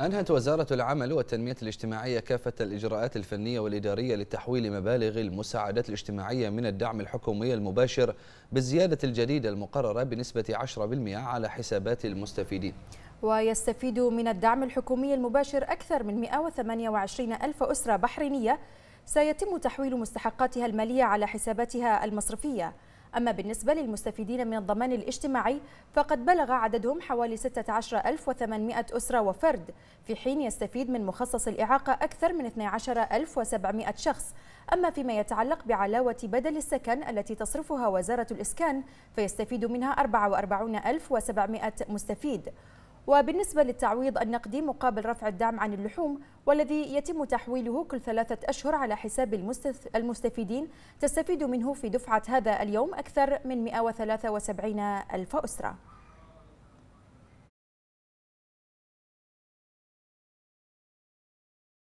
أنهت وزارة العمل والتنمية الاجتماعية كافة الإجراءات الفنية والإدارية لتحويل مبالغ المساعدات الاجتماعية من الدعم الحكومي المباشر بالزيادة الجديدة المقررة بنسبة 10% على حسابات المستفيدين ويستفيد من الدعم الحكومي المباشر أكثر من 128 ألف أسرة بحرينية سيتم تحويل مستحقاتها المالية على حساباتها المصرفية أما بالنسبة للمستفيدين من الضمان الاجتماعي فقد بلغ عددهم حوالي 16800 أسرة وفرد في حين يستفيد من مخصص الإعاقة أكثر من 12700 شخص أما فيما يتعلق بعلاوة بدل السكن التي تصرفها وزارة الإسكان فيستفيد منها 44700 مستفيد وبالنسبة للتعويض النقدي مقابل رفع الدعم عن اللحوم والذي يتم تحويله كل ثلاثة أشهر على حساب المستفيدين تستفيد منه في دفعة هذا اليوم أكثر من 173 ألف أسرة